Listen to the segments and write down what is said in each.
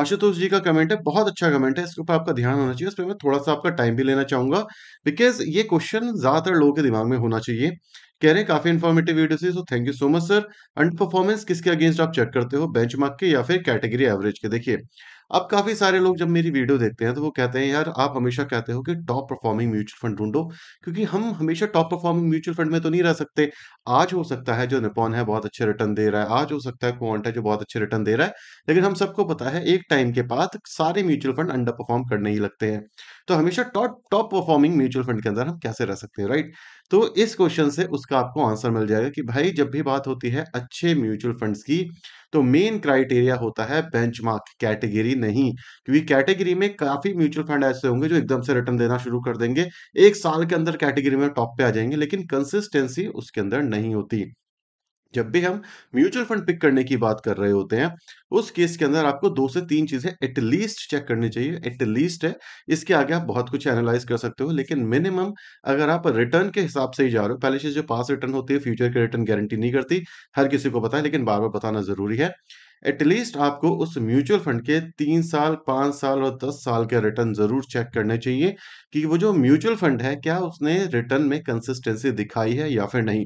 आशुतोष जी का कमेंट है बहुत अच्छा कमेंट है इसके ऊपर आपका ध्यान होना चाहिए उस पर मैं थोड़ा सा आपका टाइम भी लेना चाहूंगा बिकॉज ये क्वेश्चन ज्यादातर लोगों के दिमाग में होना चाहिए कह रहे हैं काफी इन्फॉर्मेटिव वीडियो से so thank you so much sir अंड परफॉर्मेंस किसके अगेंस्ट आप चेक करते हो बेंचमार्क के या फिर कैटेगरी एवरेज के देखिए अब काफी सारे लोग जब मेरी वीडियो देखते हैं तो वो कहते हैं यार आप हमेशा कहते हो कि टॉप परफॉर्मिंग म्यूचुअल फंड ढूंढो क्योंकि हम हमेशा टॉप परफॉर्मिंग म्यूचुअल फंड में तो नहीं रह सकते आज हो सकता है जो निपॉन है बहुत अच्छे रिटर्न दे रहा है आज हो सकता है क्वांट है जो बहुत अच्छे रिटर्न दे रहा है लेकिन हम सबको पता है एक टाइम के बाद सारे म्यूचुअल फंड अंडर परफॉर्म करने ही लगते हैं तो हमेशा top top performing mutual fund के अंदर हम कैसे रह सकते हैं राइट तो इस क्वेश्चन से उसका आपको आंसर मिल जाएगा कि भाई जब भी बात होती है अच्छे म्यूचुअल फंड्स की तो मेन क्राइटेरिया होता है बेंचमार्क कैटेगरी नहीं क्योंकि कैटेगरी में काफी म्यूचुअल फंड ऐसे होंगे जो एकदम से रिटर्न देना शुरू कर देंगे एक साल के अंदर कैटेगरी में टॉप पे आ जाएंगे लेकिन कंसिस्टेंसी उसके अंदर नहीं होती जब भी हम म्यूचुअल फंड पिक करने की बात कर रहे होते हैं उस केस के अंदर आपको दो से तीन चीजें एटलीस्ट चेक करनी चाहिए एटलीस्ट है इसके आगे आप बहुत कुछ एनालाइज कर सकते हो लेकिन मिनिमम अगर आप रिटर्न के हिसाब से ही जा रहे हो पहले से जो पास रिटर्न होती है फ्यूचर के रिटर्न गारंटी नहीं करती हर किसी को पता है लेकिन बार बार बताना जरूरी है एटलीस्ट आपको उस म्यूचुअल फंड के तीन साल पांच साल और दस साल के रिटर्न जरूर चेक करने चाहिए कि वो जो म्यूचुअल फंड है क्या उसने रिटर्न में कंसिस्टेंसी दिखाई है या फिर नहीं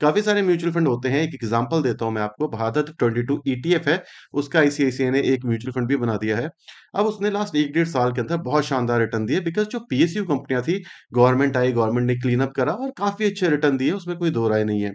काफी सारे म्यूचुअल फंड होते हैं एक एग्जाम्पल देता हूं मैं आपको Bharat twenty two ETF e है उसका आईसीआईसीआई ने एक म्यूचुअल फंड भी बना दिया है अब उसने लास्ट एक डेढ़ साल के अंदर बहुत शानदार रिटर्न दिए बिकॉज जो पीएसयू कंपनियां थी गवर्नमेंट आई गवर्नमेंट ने क्लीन अप करा और काफी अच्छे रिटर्न दिए उसमें कोई दो राय नहीं है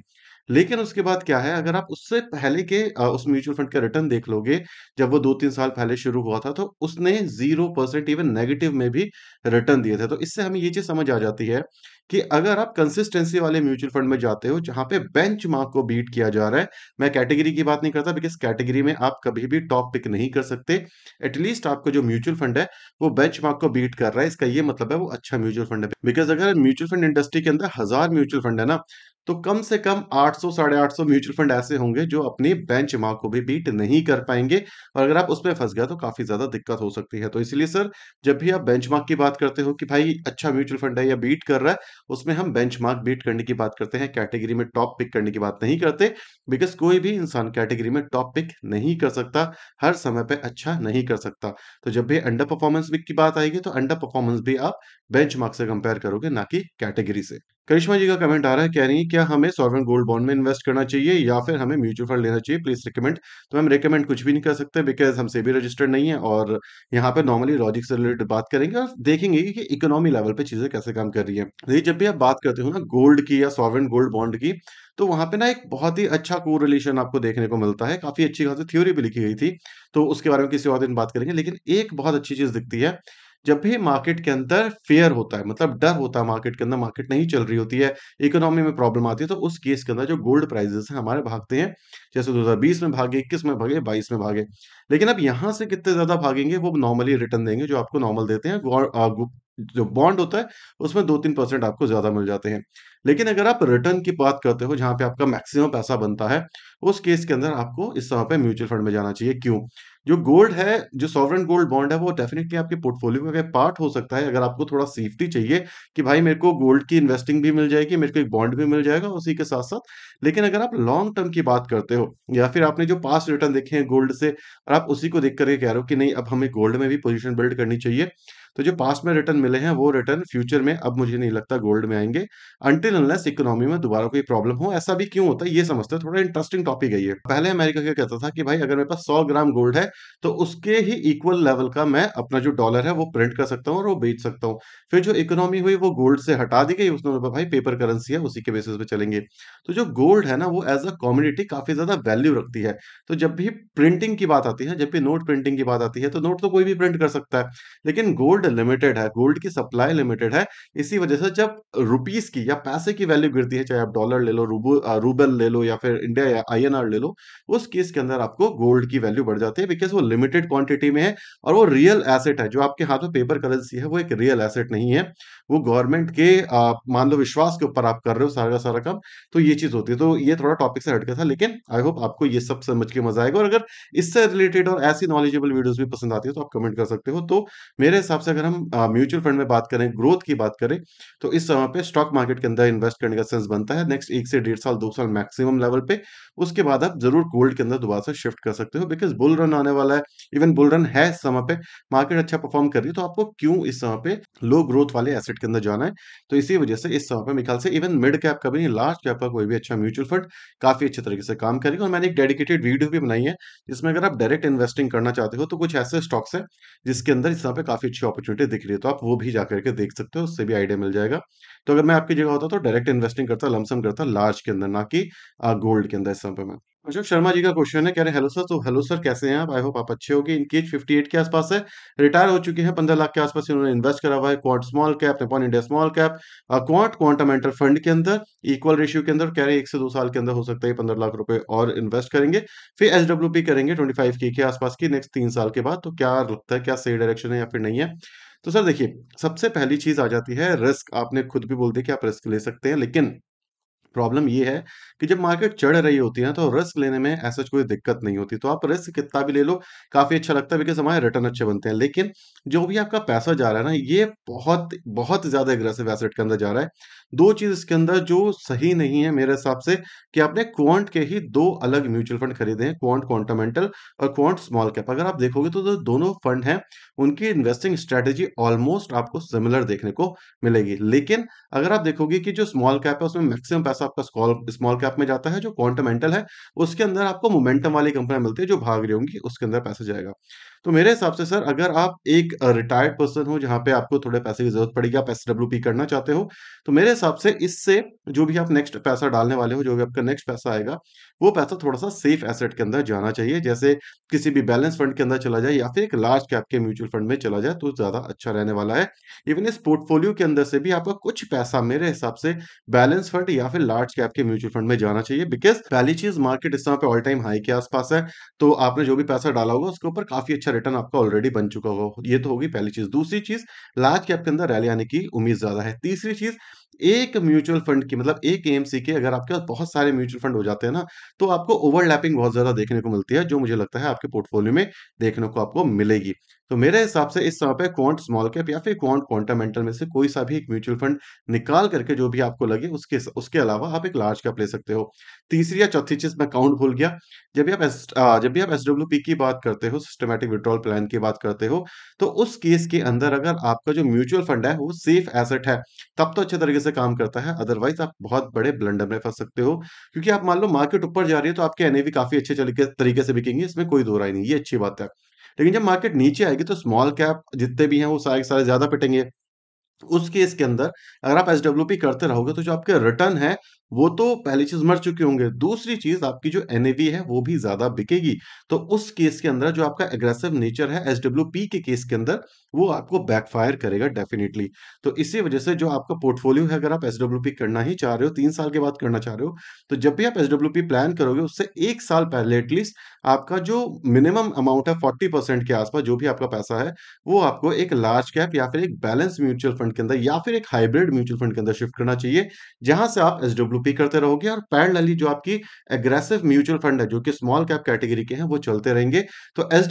लेकिन उसके बाद क्या है अगर आप उससे पहले के आ, उस म्यूचुअल फंड का रिटर्न देख लोगे जब वो दो तीन साल पहले शुरू हुआ था तो उसने जीरो परसेंट इवन नेगेटिव में भी रिटर्न दिए थे तो इससे हमें ये चीज समझ आ जाती है कि अगर आप कंसिस्टेंसी वाले म्यूचुअल फंड में जाते हो जहां पे बेंच को बीट किया जा रहा है मैं कैटेगरी की बात नहीं करता बिकॉज कैटेगरी में आप कभी भी टॉप पिक नहीं कर सकते एटलीस्ट आपका जो म्यूचुअल फंड है वो बेंच को बीट कर रहा है इसका ये मतलब है वो अच्छा म्यूचुअल फंड है बिकॉज अगर म्यूचुअल फंड इंडस्ट्री के अंदर हजार म्यूचुअल फंड है ना तो कम से कम 800 साढ़े आठ म्यूचुअल फंड ऐसे होंगे जो अपने बेंच को भी बीट नहीं कर पाएंगे और अगर आप उसमें फंस गए तो काफी ज्यादा दिक्कत हो सकती है तो इसलिए सर जब भी आप बेंच की बात करते हो कि भाई अच्छा म्यूचुअल फंड है या बीट कर रहा है उसमें हम बेंच बीट करने की बात करते हैं कैटेगरी में टॉप पिक करने की बात नहीं करते बिकॉज कोई भी इंसान कैटेगरी में टॉप पिक नहीं कर सकता हर समय पर अच्छा नहीं कर सकता तो जब भी अंडर परफॉर्मेंस पिक की बात आएगी तो अंडर परफॉर्मेंस भी आप बेंच से कंपेयर करोगे ना कि कैटेगरी से करिश्मा जी का कमेंट आ रहा है कह रही है क्या हमें सॉवरन गोल्ड बॉन्ड में इन्वेस्ट करना चाहिए या फिर हमें म्यूचुअल फंड लेना चाहिए प्लीज रिकमेंड तो हम रिकमेंड कुछ भी नहीं कर सकते बिकॉज हम सेबी रजिस्टर्ड नहीं है और यहाँ पर नॉर्मली लॉजिक से रिलेटेड बात करेंगे और देखेंगे कि इकोनॉमी लेवल पर चीजें कैसे काम कर रही है तो जब भी आप बात करते हो ना गोल्ड की या सॉवरन गोल्ड बॉन्ड की तो वहां पे ना एक बहुत ही अच्छा को रिलेशन आपको देखने को मिलता है काफी अच्छी खासी थ्योरी भी लिखी गई थी तो उसके बारे में किसी और दिन बात करेंगे लेकिन एक बहुत अच्छी चीज दिखती है जब भी मार्केट के अंदर फेयर होता है मतलब डर होता है मार्केट के अंदर मार्केट नहीं चल रही होती है इकोनॉमी में प्रॉब्लम आती है तो उस केस के अंदर जो गोल्ड प्राइजेस हैं हमारे भागते हैं जैसे 2020 में भागे इक्कीस में भागे बाईस में भागे लेकिन अब यहाँ से कितने ज्यादा भागेंगे वो नॉर्मली रिटर्न देंगे जो आपको नॉर्मल देते हैं जो बॉन्ड होता है उसमें दो तीन परसेंट आपको ज्यादा मिल जाते हैं लेकिन अगर आप रिटर्न की बात करते हो जहां पे आपका मैक्सिमम पैसा बनता है उस केस के अंदर आपको इस समय पे म्यूचुअल फंड में जाना चाहिए क्यों जो गोल्ड है जो सॉवरन गोल्ड बॉन्ड है वो डेफिनेटली आपके पोर्टफोलियो का पार्ट हो सकता है अगर आपको थोड़ा सेफ्टी चाहिए कि भाई मेरे को गोल्ड की इन्वेस्टिंग भी मिल जाएगी मेरे को एक बॉन्ड भी मिल जाएगा उसी के साथ साथ लेकिन अगर आप लॉन्ग टर्म की बात करते हो या फिर आपने जो पास रिटर्न देखे हैं गोल्ड से और आप उसी को देख करके कह रहे हो कि नहीं अब हमें गोल्ड में भी पोजिशन बिल्ड करनी चाहिए तो जो पास्ट में रिटर्न मिले हैं वो रिटर्न फ्यूचर में अब मुझे नहीं लगता गोल्ड में आएंगे अंटिल अनलेस इकोनॉमी में दोबारा कोई प्रॉब्लम हो ऐसा भी क्यों होता है ये समझते हैं थोड़ा इंटरेस्टिंग टॉपिक है ये पहले अमेरिका क्या कहता था कि भाई अगर मेरे पास सौ ग्राम गोल्ड है तो उसके ही इक्वल लेवल का मैं अपना जो डॉलर है वो प्रिंट कर सकता हूँ और वो बेच सकता हूँ फिर जो इकोनॉमी हुई वो गोल्ड से हटा दी गई उसने भाई पेपर करेंसी है उसी के बेसिस पे चलेंगे तो जो गोल्ड है ना वो एज अ कॉम्युनिटी काफी ज्यादा वैल्यू रखती है तो जब भी प्रिंटिंग की बात आती है जब भी नोट प्रिंटिंग की बात आती है तो नोट तो कोई भी प्रिंट कर सकता है लेकिन गोल्ड गोल्ड लिमिटेड है गोल्ड की सप्लाई लिमिटेड है इसी वजह से जब रुपीस की या पैसे की वैल्यू गिरती है चाहे आप डॉलर ले लो रूबल ले लो या फिर इंडिया या आई ले लो उस केस के अंदर आपको गोल्ड की वैल्यू बढ़ जाती है बिकॉज वो लिमिटेड क्वांटिटी में है और वो रियल एसेट है जो आपके हाथ में पेपर करेंसी है वो एक रियल एसेट नहीं है वो गवर्नमेंट के मान लो विश्वास के ऊपर आप कर रहे हो सारा का सारा काम तो ये चीज होती है तो ये थोड़ा टॉपिक से हटके था लेकिन आई होप आपको ये सब समझ के मजा आएगा और अगर इससे रिलेटेड और ऐसी नॉलेजेबल वीडियोस भी पसंद आती है तो आप कमेंट कर सकते हो तो मेरे हिसाब से अगर हम म्यूचुअल फंड में बात करें ग्रोथ की बात करें तो इस समय पे स्टॉक मार्केट के अंदर इन्वेस्ट करने का सेंस बनता है नेक्स्ट एक से डेढ़ साल दो साल मैक्सिमम लेवल पे उसके बाद आप जरूर गोल्ड के अंदर दोबारा से शिफ्ट कर सकते हो बिकॉज बुल रन आने वाला है इवन बुल रन है इस समय पे मार्केट अच्छा परफॉर्म कर रही है तो आपको क्यों इस समय पे लो ग्रोथ वाले एसेट के अंदर जाना है तो इसी वजह से इस समय पर मेरे ख्याल से इवन मिड कैप का भी नहीं लार्ज कैप का कोई भी अच्छा म्यूचुअल फंड काफी अच्छे तरीके से काम करेगा और मैंने एक डेडिकेटेड वीडियो भी बनाई है जिसमें अगर आप डायरेक्ट इन्वेस्टिंग करना चाहते हो तो कुछ ऐसे स्टॉक्स है जिसके अंदर इस समय पर काफी अच्छी अपॉर्चुनिटी दिख रही है तो आप वो भी जाकर के देख सकते हो उससे भी आइडिया मिल जाएगा तो अगर मैं आपकी जगह होता तो डायरेक्ट इन्वेस्टिंग करता लमसम करता लार्ज के अंदर ना कि गोल्ड के अंदर इस समय में अशोक शर्मा जी का क्वेश्चन है कह रहे हेलो सर तो हेलो सर कैसे हैं आप आई होप आप अच्छे होंगे इनकी एज फिफ्टी के आसपास है रिटायर हो चुके हैं पंद्रह लाख के आसपास इन्होंने इन्वेस्ट करा हुआ है Quant small cap Nippon India small cap Quant quantum enter fund के अंदर इक्वल रेशियो के अंदर कह रहे एक से दो साल के अंदर हो सकता है पंद्रह लाख रुपए और इन्वेस्ट करेंगे फिर एच करेंगे ट्वेंटी के आसपास की नेक्स्ट तीन साल के बाद तो क्या लगता है क्या सही डायरेक्शन है या फिर नहीं है तो सर देखिए सबसे पहली चीज आ जाती है रिस्क आपने खुद भी बोल दिया कि आप रिस्क ले सकते हैं लेकिन प्रॉब्लम ये है कि जब मार्केट चढ़ रही होती है तो रिस्क लेने में ऐसा कोई दिक्कत नहीं होती तो आप रिस्क कितना भी ले लो काफ़ी अच्छा लगता है बिकॉज हमारे रिटर्न अच्छे बनते हैं लेकिन जो भी आपका पैसा जा रहा है ना ये बहुत बहुत ज़्यादा एग्रेसिव एसेट के अंदर जा रहा है दो चीज इसके अंदर जो सही नहीं है मेरे हिसाब से कि आपने क्वांट के ही दो अलग म्यूचुअल फंड खरीदे हैं क्वांट क्वांटामेंटल और क्वांट स्मॉल कैप अगर आप देखोगे तो जो दोनों फंड हैं उनकी इन्वेस्टिंग स्ट्रेटेजी ऑलमोस्ट आपको सिमिलर देखने को मिलेगी लेकिन अगर आप देखोगे कि जो स्मॉल कैप है उसमें मैक्सिमम पैसा आपका स्मॉल कैप में जाता है जो क्वांटामेंटल है उसके अंदर आपको मोमेंटम वाली कंपनियां मिलती है जो भाग रही होंगी उसके अंदर पैसा जाएगा तो मेरे हिसाब से सर अगर आप एक रिटायर्ड पर्सन हो जहां पे आपको थोड़े पैसे की जरूरत पड़ेगी आप एस करना चाहते हो तो मेरे हिसाब से इससे जो भी आप नेक्स्ट पैसा डालने वाले हो जो भी आपका नेक्स्ट पैसा आएगा वो पैसा थोड़ा सा सेफ एसेट के अंदर जाना चाहिए जैसे किसी भी बैलेंस फंड के अंदर चला जाए या फिर एक लार्ज कैप के म्यूचुअल फंड में चला जाए तो ज्यादा अच्छा रहने वाला है इवन इस पोर्टफोलियो के अंदर से भी आपका कुछ पैसा मेरे हिसाब से बैलेंस फंड या फिर लार्ज कैप के म्यूचुअल फंड में जाना चाहिए बिकॉज पहली चीज मार्केट इस समय पे ऑल टाइम हाई के आसपास है तो आपने जो भी पैसा डाला होगा उसके ऊपर काफी अच्छा अच्छा रिटर्न आपका ऑलरेडी बन चुका होगा ये तो होगी पहली चीज दूसरी चीज लार्ज कैप के अंदर रैली आने की उम्मीद ज्यादा है तीसरी चीज एक म्यूचुअल फंड की मतलब एक एएमसी के अगर आपके पास बहुत सारे म्यूचुअल फंड हो जाते हैं ना तो आपको ओवरलैपिंग बहुत ज्यादा देखने को मिलती है जो मुझे लगता है आपके पोर्टफोलियो में देखने को आपको मिलेगी तो मेरे हिसाब से इस समय पे क्वांट स्मॉल कैप या फिर क्वांट क्वांटामेंटल में से कोई सा भी एक म्यूचुअल फंड निकाल करके जो भी आपको लगे उसके उसके अलावा आप एक लार्ज कैप ले सकते हो तीसरी या चौथी चीज मैं काउंट भूल गया जब भी आप एस आ, जब भी आप एस की बात करते हो सिस्टमेटिक विड्रॉल प्लान की बात करते हो तो उस केस के अंदर अगर आपका जो म्यूचुअल फंड है वो सेफ एसेट है तब तो अच्छे तरीके से से काम करता है अदरवाइज आप बहुत बड़े ब्लंडर में फंस सकते हो क्योंकि आप मान लो मार्केट ऊपर जा रही है तो आपके एन काफी अच्छे तरीके से बिकेंगे इसमें कोई दो राय नहीं ये अच्छी बात है लेकिन जब मार्केट नीचे आएगी तो स्मॉल कैप जितने भी हैं वो सारे सारे ज्यादा पिटेंगे उस केस के अंदर अगर आप एस करते रहोगे तो जो आपके रिटर्न है वो तो पहली चीज मर चुके होंगे दूसरी चीज आपकी जो एनएवी है वो भी ज्यादा बिकेगी तो उस केस के अंदर जो आपका एग्रेसिव नेचर है पी के केस के अंदर वो आपको बैकफायर करेगा डेफिनेटली तो इसी वजह से जो आपका पोर्टफोलियो है अगर आप एसडब्ल्यू पी करना ही चाह रहे हो तीन साल के बाद करना चाह रहे हो तो जब भी आप एसडब्ल्यू पी प्लान करोगे उससे एक साल पहले एटलीस्ट आपका जो मिनिमम अमाउंट है फोर्टी परसेंट के आसपास जो भी आपका पैसा है वो आपको एक लार्ज कैप या फिर एक बैलेंस म्यूचुअल फंड के अंदर या फिर एक हाइब्रिड म्यूचुअल फंड के अंदर शिफ्ट करना चाहिए जहां से आप एसडब्ल्यू भी करते रहोगे और पैरलली जो आपकी एग्रेसिव म्यूचुअल फंड है जो कि स्मॉल कैप कैटेगरी के हैं वो चलते रहेंगे तो एस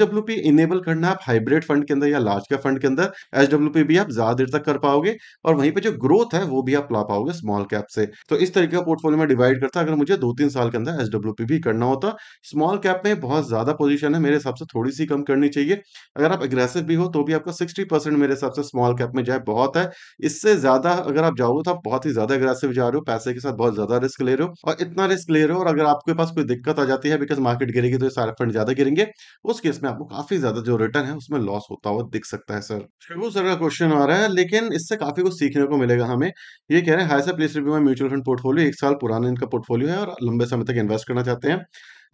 इनेबल करना आप हाइब्रिड फंड के अंदर या लार्ज कैप फंड के अंदर एस भी आप ज्यादा देर तक कर पाओगे और वहीं पर जो ग्रोथ है वो भी आप ला पाओगे स्मॉल कैप से तो इस तरीके का पोर्टफोलियो में डिवाइड करता अगर मुझे दो तीन साल के अंदर एस भी करना होता स्मॉल कैप में बहुत ज्यादा पोजिशन है मेरे हिसाब से थोड़ी सी कम करनी चाहिए अगर आप एग्रेसिव भी हो तो भी आपका सिक्सटी परसेंट मेरे हिसाब से स्मॉल कैप में जाए बहुत है इससे ज्यादा अगर आप जाओगे तो आप बहुत ही ज्यादा एग्रेसिव जा रहे हो पैसे के साथ बहुत ज्यादा रिस्क ले रहे हो और इतना रिस्क ले रहे हो और अगर आपके पास कोई दिक्कत आ जाती है बिकॉज मार्केट गिरेगी तो ये सारे फंड ज्यादा गिरेंगे उस केस में आपको काफी ज्यादा जो रिटर्न है उसमें लॉस होता हुआ दिख सकता है सर शिव सर का क्वेश्चन आ रहा है लेकिन इससे काफी कुछ सीखने को मिलेगा हमें ये कह रहे हैं हाई सा प्लेस रिव्यू में म्यूचुअल फंड पोर्टफोलियो एक साल पुराना इनका पोर्टफोलियो है और लंबे समय तक इन्वेस्ट करना चाहते हैं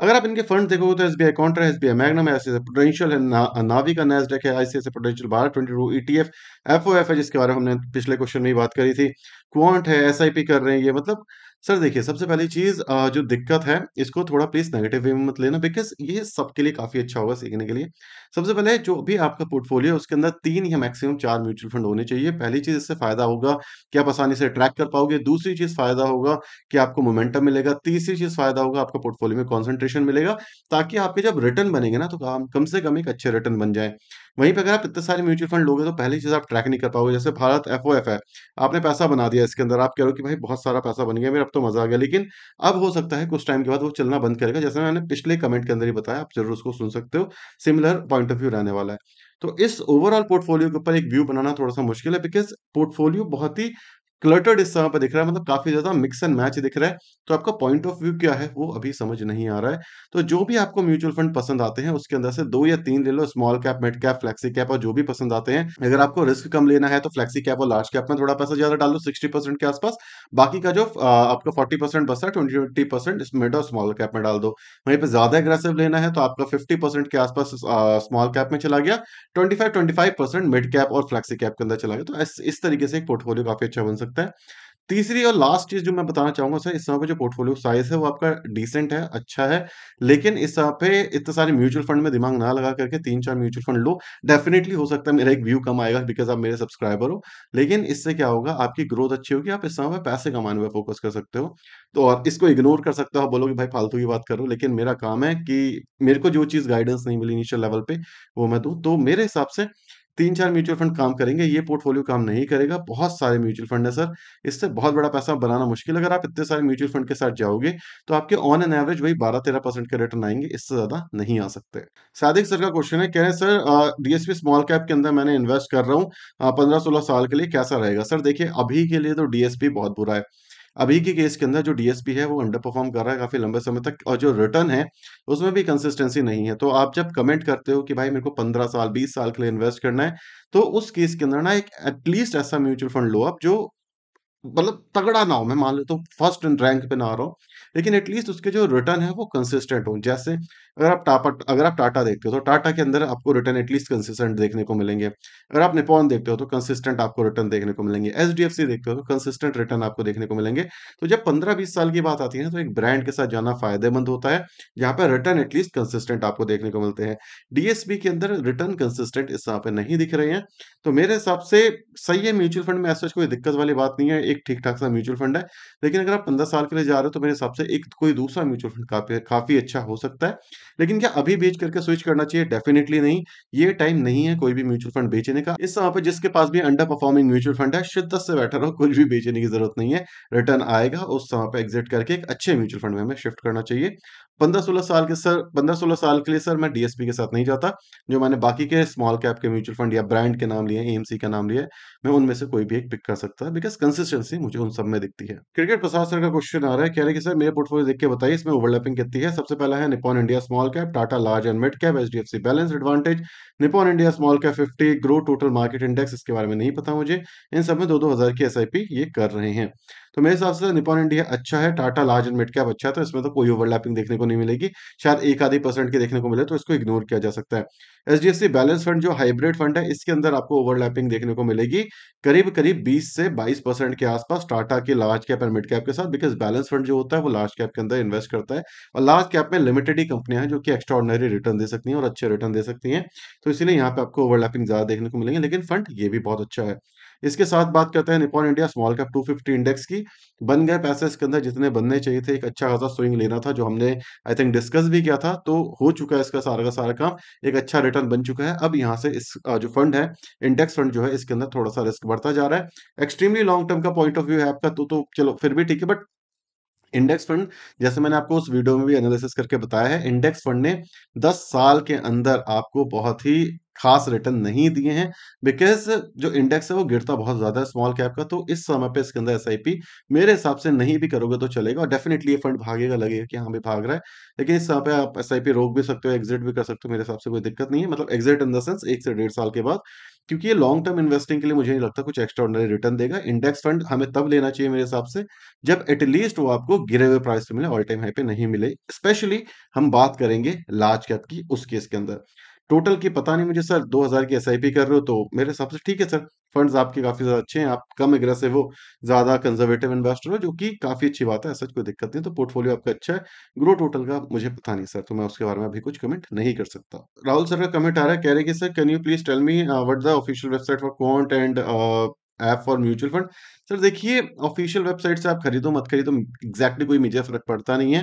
अगर आप इनके फंड देखोगे तो SBI B I S B I magnum है ऐसे पोटेंशियल है ना, नावी का नैस डेक है आईसीआईसी पोटेंशियल बारह twenty two E T F F है जिसके बारे में हमने पिछले क्वेश्चन में ही बात करी थी क्वांट है एसआईपी कर रहे हैं ये मतलब सर देखिए सबसे पहली चीज़ जो दिक्कत है इसको थोड़ा प्लीज़ नेगेटिव वे में मत लेना बिकॉज ये सबके लिए काफ़ी अच्छा होगा सीखने के लिए सबसे पहले जो भी आपका पोर्टफोलियो है उसके अंदर तीन या मैक्सिमम चार म्यूचुअल फंड होने चाहिए पहली चीज़ इससे फ़ायदा होगा कि आप आसानी से ट्रैक कर पाओगे दूसरी चीज़ फ़ायदा होगा कि आपको मोमेंटम मिलेगा तीसरी चीज़ फ़ायदा होगा आपका पोर्टफोलियो में कॉन्सेंट्रेशन मिलेगा ताकि आपके जब रिटर्न बनेंगे ना तो कम से कम एक अच्छे रिटर्न बन जाए वहीं पर अगर आप इतने सारे म्यूचुअल फंड लोगे तो पहली चीज़ आप ट्रैक नहीं कर पाओगे जैसे भारत एफ है आपने पैसा बना दिया इसके अंदर आप कह रहे हो कि भाई बहुत सारा पैसा बन गया मेरा अब तो मज़ा आ गया लेकिन अब हो सकता है कुछ टाइम के बाद वो चलना बंद करेगा जैसे मैंने पिछले कमेंट के अंदर ही बताया आप जरूर उसको सुन सकते हो सिमिलर पॉइंट ऑफ व्यू रहने वाला है तो इस ओवरऑल पोर्टफोलियो के ऊपर एक व्यू बनाना थोड़ा सा मुश्किल है बिकॉज पोर्टफोलियो बहुत ही क्लटर्ड इस समय पर दिख रहा है मतलब काफी ज्यादा मिक्स एंड मैच दिख रहा है तो आपका पॉइंट ऑफ व्यू क्या है वो अभी समझ नहीं आ रहा है तो जो भी आपको म्यूचुअल फंड पसंद आते हैं उसके अंदर से दो या तीन ले लो small cap mid cap flexi cap और जो भी पसंद आते हैं अगर आपको रिस्क कम लेना है तो फ्लेक्सी कैप और लार्ज कैप में थोड़ा पैसा ज्यादा डालो सिक्सटी परसेंट के आसपास बाकी का जो आपका फोर्टी परसेंट है ट्वेंटी ट्वेंटी परसेंट मिड और स्मॉल कैप में डाल दो वहीं पर ज्यादा एग्रेसिव लेना है तो आपका फिफ्टी परसेंट के आसपास स्मॉल कैप में चला गया twenty five twenty five percent mid cap और फ्लेक्सी कैप के अंदर चला गया तो इस तरीके से एक पोर्टफोलियो काफी अच्छा बन सकता सकता है तीसरी और लास्ट चीज जो मैं बताना चाहूंगा सर इस समय पे जो पोर्टफोलियो साइज है वो आपका डिसेंट है अच्छा है लेकिन इस समय पे इतने सारे म्यूचुअल फंड में दिमाग ना लगा करके तीन चार म्यूचुअल फंड लो डेफिनेटली हो सकता है मेरा एक व्यू कम आएगा बिकॉज आप मेरे सब्सक्राइबर हो लेकिन इससे क्या होगा आपकी ग्रोथ अच्छी होगी आप इस समय पर पैसे कमाने पर फोकस कर सकते हो तो और इसको इग्नोर कर सकते हो आप बोलोगे भाई फालतू की बात करो लेकिन मेरा काम है कि मेरे को जो चीज गाइडेंस नहीं मिली इनिशियल लेवल पे वो मैं दू तो मेरे हिसाब से तीन चार म्यूचुअल फंड काम करेंगे ये पोर्टफोलियो काम नहीं करेगा बहुत सारे म्यूचुअल फंड है सर इससे बहुत बड़ा पैसा बनाना मुश्किल अगर आप इतने सारे म्यूचुअल फंड के साथ जाओगे तो आपके ऑन एन एवरेज वही बारह तेरह परसेंट के रिटर्न आएंगे इससे ज्यादा नहीं आ सकते सादिक सर का क्वेश्चन है कह रहे हैं सर डीएसपी स्मॉल कैप के अंदर मैंने इन्वेस्ट कर रहा हूँ पंद्रह सोलह साल के लिए कैसा रहेगा सर देखिए अभी के लिए तो डीएसपी बहुत बुरा है अभी के केस के अंदर जो डीएसपी है वो अंडर परफॉर्म कर रहा है काफ़ी लंबे समय तक और जो रिटर्न है उसमें भी कंसिस्टेंसी नहीं है तो आप जब कमेंट करते हो कि भाई मेरे को पंद्रह साल बीस साल के लिए इन्वेस्ट करना है तो उस केस के अंदर ना एक एटलीस्ट ऐसा म्यूचुअल फंड लो आप जो मतलब तगड़ा ना हो मैं मान लेता तो हूँ फर्स्ट रैंक पे ना आ रहा हूँ लेकिन एटलीस्ट उसके जो रिटर्न है वो कंसिस्टेंट हो जैसे अगर आप टापा अगर आप टाटा देखते हो तो टाटा के अंदर आपको रिटर्न एटलीस्ट कंसिस्टेंट देखने को मिलेंगे अगर आप निपॉन देखते हो तो कंसिस्टेंट आपको रिटर्न देखने को मिलेंगे एच देखते हो तो कंसिस्टेंट रिटर्न आपको देखने को मिलेंगे तो जब पंद्रह बीस साल की बात आती है तो एक ब्रांड के साथ जाना फायदेमंद होता है जहां पर रिटर्न एटलीस्ट कंसिस्टेंट आपको देखने को मिलते हैं डीएसबी के अंदर रिटर्न कंसिस्टेंट इस यहाँ नहीं दिख रहे हैं तो मेरे हिसाब से सही है म्यूचुअल फंड में ऐसा कोई दिक्कत वाली बात नहीं है एक ठीक ठाक सा म्यूचुअल फंड है लेकिन अगर आप पंद्रह साल के लिए जा रहे हो तो मेरे हिसाब से एक कोई दूसरा म्यूचुअल फंड काफी अच्छा हो सकता है लेकिन क्या अभी बेच करके स्विच करना चाहिए डेफिनेटली नहीं ये टाइम नहीं है कोई भी म्यूचुअल फंड बेचने का इस समय पर जिसके पास भी अंडर परफॉर्मिंग म्यूचुअल फंड है शिद्दत से बैठा रहो कुछ भी बेचने की जरूरत नहीं है रिटर्न आएगा उस समय पर एग्जिट करके एक अच्छे म्यूचुअल फंड में हमें शिफ्ट करना चाहिए पंद्रह सोलह साल के सर पंद्रह सोलह साल के लिए सर मैं डीएसपी के साथ नहीं जाता जो मैंने बाकी के स्मॉल कैप के म्यूचुअल फंड या ब्रांड के नाम लिए एएमसी का नाम लिए मैं उनमें से कोई भी एक पिक कर सकता है बिकॉज कंसिस्टेंसी मुझे उन सब में दिखती है क्रिकेट प्रसाद सर का क्वेश्चन आ रहा है कह रहे कि सर मेरे पोर्टफोलियो देख के बताइए इसमें ओवरलैपिंग कितनी है सबसे पहला है Nippon India small cap Tata large and mid cap H balance advantage Nippon India small cap fifty Groww total market index इसके बारे में नहीं पता मुझे इन सब में दो दो हजार की एस ये कर रहे हैं तो मेरे हिसाब से निपॉन इंडिया अच्छा है Tata large and mid cap अच्छा है तो इसमें तो कोई ओवरलैपिंग देखने को नहीं मिलेगी शायद एक आधी परसेंट की देखने को मिले तो इसको इग्नोर किया जा सकता है एचडीएफसी बैलेंस फंड जो हाइब्रिड फंड है इसके अंदर आपको ओवरलैपिंग देखने को मिलेगी करीब करीब बीस से बाईस परसेंट के आसपास टाटा के large cap and mid cap के साथ बिकॉज बैलेंस फंड जो होता है वो लार्ज कैप के अंदर इन्वेस्ट करता है और लार्ज कैप में लिमिटेड ही कंपनियां हैं जो कि एक्स्ट्रॉर्डनरी रिटर्न दे सकती हैं और अच्छे रिटर्न दे सकती हैं तो इसलिए यहाँ पे आपको ओवरलैपिंग ज्यादा देखने को मिलेंगे लेकिन फंड ये भी बहुत अच्छा है इसके साथ बात करते हैं Nippon India small cap 250 index की बन गए पैसे इसके अंदर जितने बनने चाहिए थे एक अच्छा खासा स्विंग लेना था जो हमने आई थिंक डिस्कस भी किया था तो हो चुका है इसका सारा का सारा काम एक अच्छा रिटर्न बन चुका है अब यहाँ से इस जो फंड है इंडेक्स फंड जो है इसके अंदर थोड़ा सा रिस्क बढ़ता जा रहा है एक्सट्रीमली लॉन्ग टर्म का पॉइंट ऑफ व्यू है आपका तो, तो चलो फिर भी ठीक है बट इंडेक्स फंड जैसे मैंने आपको उस वीडियो में भी एनालिसिस करके बताया है इंडेक्स फंड ने 10 साल के अंदर आपको बहुत ही खास रिटर्न नहीं दिए हैं बिकॉज जो इंडेक्स है वो गिरता बहुत ज़्यादा है स्मॉल कैप का तो इस समय पे इसके अंदर एस मेरे हिसाब से नहीं भी करोगे तो चलेगा और डेफिनेटली ये फंड भागेगा लगेगा कि हाँ भी भाग रहा है लेकिन इस समय पे आप एस रोक भी सकते हो एग्जिट भी कर सकते हो मेरे हिसाब से कोई दिक्कत नहीं है मतलब एग्जिट इन द सेंस एक से डेढ़ साल के बाद क्योंकि ये लॉन्ग टर्म इन्वेस्टिंग के लिए मुझे नहीं लगता कुछ एक्स्ट्रा रिटर्न देगा इंडेक्स फंड हमें तब लेना चाहिए मेरे हिसाब से जब एटलीस्ट वो आपको गिरे हुए प्राइस पे मिले ऑल टाइम हाई पे नहीं मिले स्पेशली हम बात करेंगे लार्ज कैप की उस केस के अंदर टोटल की पता नहीं मुझे सर 2000 की एस कर रहे हो तो मेरे हिसाब से ठीक है सर फंड्स आपके काफी ज्यादा अच्छे हैं आप कम एग्रेसिव हो ज्यादा कंजर्वेटिव इन्वेस्टर हो जो कि काफी अच्छी बात है सच कोई दिक्कत नहीं तो पोर्टफोलियो आपका अच्छा है ग्रो टोटल का मुझे पता नहीं सर तो मैं उसके बारे में अभी कुछ कमेंट नहीं कर सकता राहुल सर का कमेंट आ रहा है कह रहे कि sir can you please tell me what the official website for Quant and app for mutual fund sir देखिए ऑफिशियल वेबसाइट से आप खरीदो मत खरीदो एग्जैक्टली कोई मेजर फर्क पड़ता नहीं है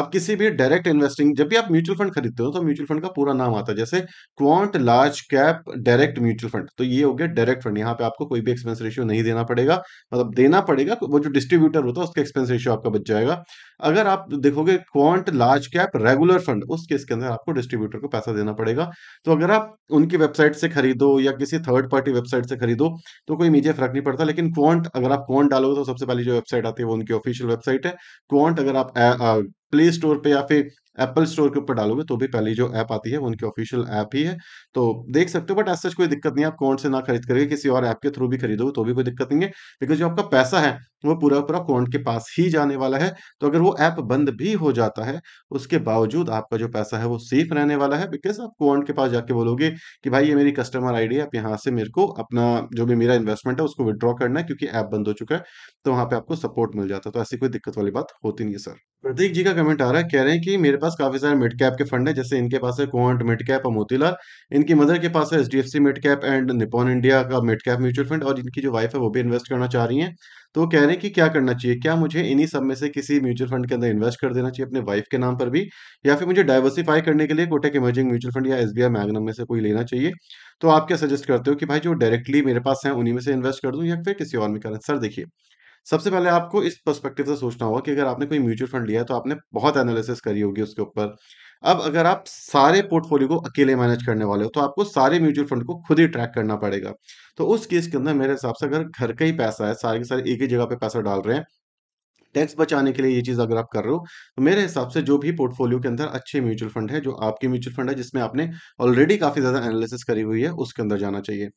आप किसी भी डायरेक्ट इन्वेस्टिंग जब भी आप म्यूचुअल फंड खरीदते हो तो म्यूचुअल फंड का पूरा नाम आता है जैसे Quant large cap direct mutual fund तो ये हो गया डायरेक्ट फंड यहाँ पे आपको कोई भी एक्सपेंस रेशियो नहीं देना पड़ेगा मतलब देना पड़ेगा वो जो डिस्ट्रीब्यूटर होता है उसका एक्सपेंस रेशियो आपका बच जाएगा अगर आप देखोगे quant large cap regular fund उस केस के अंदर आपको डिस्ट्रीब्यूटर को पैसा देना पड़ेगा तो अगर आप उनकी वेबसाइट से खरीदो या किसी थर्ड पार्टी वेबसाइट से खरीदो तो कोई मेजर कीजिए फर्क नहीं पड़ता लेकिन क्वांट अगर आप क्वांट डालोगे तो सबसे पहले जो वेबसाइट आती है वो उनकी ऑफिशियल वेबसाइट है क्वांट अगर आप प्ले स्टोर पे या फिर एप्पल स्टोर के ऊपर डालोगे तो भी पहली जो ऐप आती है वो उनकी ऑफिशियल ऐप ही है तो देख सकते हो बट ऐसा कोई दिक्कत नहीं आप कौन से ना खरीद करके किसी और ऐप के थ्रू भी खरीदोगे तो भी कोई दिक्कत नहीं है बिकॉज जो आपका पैसा है वो पूरा पूरा कौन के पास ही जाने वाला है तो अगर वो ऐप बंद भी हो जाता है उसके बावजूद आपका जो पैसा है वो सेफ रहने वाला है बिकॉज आप कौन के पास जाके बोलोगे कि भाई ये मेरी कस्टमर आईडी है आप यहाँ से मेरे को अपना जो भी मेरा इन्वेस्टमेंट है उसको विड्रॉ करना है क्योंकि ऐप बंद हो चुका है तो वहां पे आपको सपोर्ट मिल जाता है तो ऐसी कोई दिक्कत वाली बात होती नहीं है सर प्रतीक जी का कमेंट आ रहा है कह रहे हैं कि मेरे पास काफी सारे मिड कैप के फंड है जैसे इनके पास है क्वांट मिड कैप और मोतीलाल इनकी मदर के पास है H mid cap and Nippon India का मिड कैप म्यूचुअल फंड और इनकी जो वाइफ है वो भी इन्वेस्ट करना चाह रही है तो कह रहे हैं कि क्या करना चाहिए क्या मुझे इन्हीं सब में से किसी म्यूचुअल फंड के अंदर इन्वेस्ट कर देना चाहिए अपने वाइफ के नाम पर भी या फिर मुझे डाइवर्सिफाई करने के लिए कोटेक इमर्जिंग म्यूचुअल फंड या एसबीआई बी मैग्नम में से कोई लेना चाहिए तो आप क्या सजेस्ट करते हो कि भाई जो डायरेक्टली मेरे पास है उन्हीं में से इन्वेस्ट कर दूँ या फिर किसी और में करें सर देखिए सबसे पहले आपको इस परस्पेक्टिव से सोचना होगा कि अगर आपने कोई म्यूचुअल फंड लिया है तो आपने बहुत एनालिसिस करी होगी उसके ऊपर अब अगर आप सारे पोर्टफोलियो को अकेले मैनेज करने वाले हो तो आपको सारे म्यूचुअल फंड को खुद ही ट्रैक करना पड़ेगा तो उस केस के अंदर मेरे हिसाब से अगर घर का ही पैसा है सारे के सारे एक ही जगह पे पैसा डाल रहे हैं टैक्स बचाने के लिए ये चीज़ अगर आप कर रहे हो तो मेरे हिसाब से जो भी पोर्टफोलियो के अंदर अच्छे म्यूचुअल फंड है जो आपके म्यूचुअल फंड है जिसमें आपने ऑलरेडी काफ़ी ज़्यादा एनालिसिस करी हुई है उसके अंदर जाना चाहिए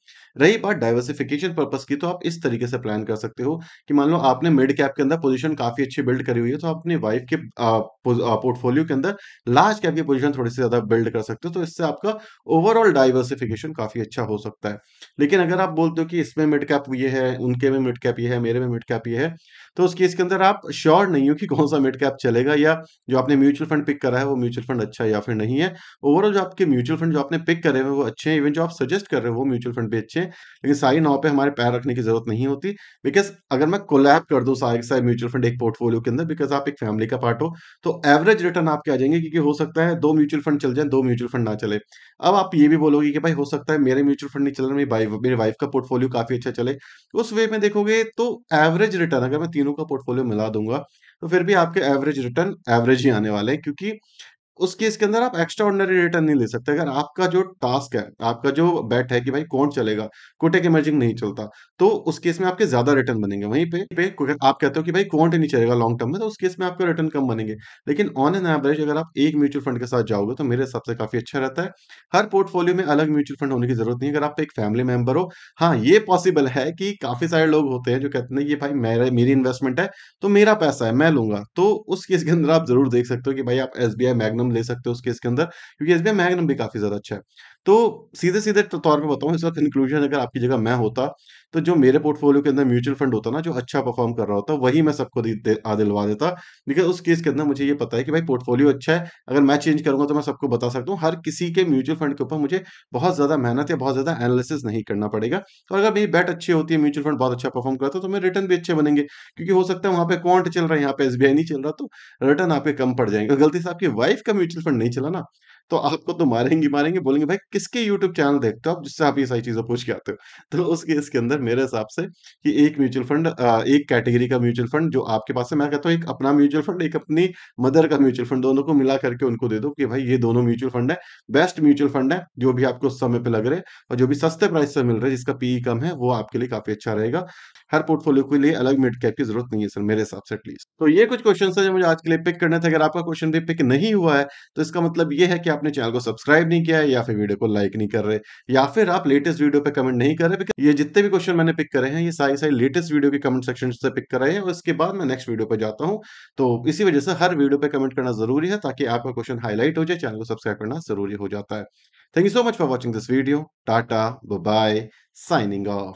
रही बात डाइवर्सिफिकेशन पर्पज़ की तो आप इस तरीके से प्लान कर सकते हो कि मान लो आपने मिड कैप के अंदर पोजिशन काफ़ी अच्छी बिल्ड करी हुई है तो आप अपनी वाइफ के पोर्टफोलियो के अंदर लार्ज कैप की पोजिशन थोड़ी सी ज़्यादा बिल्ड कर सकते हो तो इससे आपका ओवरऑल डाइवर्सिफिकेशन काफ़ी अच्छा हो सकता है लेकिन अगर आप बोलते हो कि इसमें मिड कैप ये है उनके में मिड कैप ये है मेरे में मिड कैप ये है तो उस केस के अंदर आप श्योर नहीं हो कि कौन सा मिड कैप चलेगा या जो आपने म्यूचुअल फंड पिक करा है वो म्यूचुअल फंड अच्छा है या फिर नहीं है ओवरऑल जो आपके म्यूचुअल फंड जो आपने पिक करे हुए वो अच्छे हैं इवन जो आप सजेस्ट कर रहे हो वो म्यूचुअल फंड भी अच्छे हैं लेकिन सारी नाव पे हमारे पैर रखने की जरूरत नहीं होती बिकॉज अगर मैं कोलैप कर दूँ सारे सारे म्यूचुअल फंड एक पोर्टफोलियो के अंदर बिकॉज आप एक फैमिली का पार्ट हो तो एवरेज रिटर्न आपके आ जाएंगे क्योंकि हो सकता है दो म्यूचुअल फंड चल जाए दो म्यूचुअल फंड ना चले अब आप ये भी बोलोगे कि भाई हो सकता है मेरे म्यूचुअल फंड नहीं चल रहा मेरी वाइफ का पोर्टफोलियो काफी अच्छा चले उस वे में देखोगे तो एवरेज रिटर्न अगर मैं तीनों का पोर्टफोलियो मिला दूंगा तो फिर भी आपके एवरेज रिटर्न एवरेज ही आने वाले हैं क्योंकि उस केस के अंदर आप एक्स्ट्रा ऑर्डनरी रिटर्न नहीं ले सकते अगर आपका जो टास्क है आपका जो बैट है कि भाई कौन चलेगा कोटेक इमर्जिंग नहीं चलता तो उस केस में आपके ज्यादा रिटर्न बनेंगे वहीं पे पे आप कहते हो कि भाई कौन नहीं चलेगा लॉन्ग टर्म में तो उस केस में आपका रिटर्न कम बनेंगे लेकिन ऑन एन एवरेज अगर आप एक म्यूचुअल फंड के साथ जाओगे तो मेरे हिसाब से काफी अच्छा रहता है हर पोर्टफोलियो में अलग म्यूचुअल फंड होने की जरूरत नहीं अगर आप एक फैमिली मेंबर हो हाँ ये पॉसिबल है कि काफी सारे लोग होते हैं जो कहते हैं ये भाई मेरा मेरी इन्वेस्टमेंट है तो मेरा पैसा है मैं लूंगा तो उस केस के अंदर आप जरूर देख सकते हो कि भाई आप एस बी मैगनम ले सकते हो उसके इसके अंदर क्योंकि एस मैगनम भी काफी ज्यादा अच्छा है तो सीधे सीधे तौर पर बताऊँ इसका कंक्लूजन अगर आपकी जगह मैं होता तो जो मेरे पोर्टफोलियो के अंदर म्यूचुअल फंड होता ना जो अच्छा परफॉर्म कर रहा होता वही मैं सबको आ दिलवा देता बिकॉज उस केस के अंदर मुझे ये पता है कि भाई पोर्टफोलियो अच्छा है अगर मैं चेंज करूंगा तो मैं सबको बता सकता हूँ हर किसी के म्यूचुअल फंड के ऊपर मुझे बहुत ज्यादा मेहनत या बहुत ज्यादा एनालिसिस नहीं करना पड़ेगा और अगर मेरी बैट अच्छी होती है म्यूचुअल फंड बहुत अच्छा परफॉर्म करता है तो मेरे रिटर्न भी अच्छे बनेंगे क्योंकि हो सकता है वहाँ पे अकाउंट चल रहा है यहाँ पे एस नहीं चल रहा तो रिटर्न आपके कम पड़ जाएंगे गलती से आपकी वाइफ का म्यूचुअल फंड नहीं चला ना तो आपको तो मारेंगे मारेंगे बोलेंगे भाई किसके यूट्यूब चैनल देखते हो आप जिससे आप ये सारी चीजें पूछ के आते हो तो उस केस के अंदर मेरे हिसाब से कि एक म्यूचुअल फंड एक कैटेगरी का म्यूचुअल फंड जो आपके पास है मैं कहता हूँ एक अपना म्यूचुअल फंड एक अपनी मदर का म्यूचुअल फंड दोनों को मिला करके उनको दे दो कि भाई ये दोनों म्यूचुअल फंड है बेस्ट म्यूचुअल फंड है जो भी आपको उस समय पर लग रहे और जो भी सस्ते प्राइस से मिल रहे जिसका पीई e कम है वो आपके लिए काफी अच्छा रहेगा हर पोर्टफोलियो के लिए अलग मिड कैप की जरूरत नहीं है सर मेरे हिसाब से एटलीस्ट तो ये कुछ क्वेश्चन है जो मुझे आज के लिए पिक करने थे अगर आपका क्वेश्चन भी पिक नहीं हुआ है तो इसका मतलब ये है कि आपने चैनल को सब्सक्राइब नहीं किया है या फिर वीडियो को लाइक नहीं कर रहे या फिर आप लेटेस्ट वीडियो पे कमेंट नहीं कर रहे ये जितने भी क्वेश्चन मैंने पिक करे हैं ये सारी सारी लेटेस्ट वीडियो के कमेंट सेक्शन से पिक कर रहे हैं और इसके बाद मैं नेक्स्ट वीडियो पर जाता हूँ तो इसी वजह से हर वीडियो पर कमेंट करना जरूरी है ताकि आपका क्वेश्चन हाईलाइट हो जाए चैनल को सब्सक्राइब करना जरूरी हो जाता है thank you so much for watching this video tata bye signing of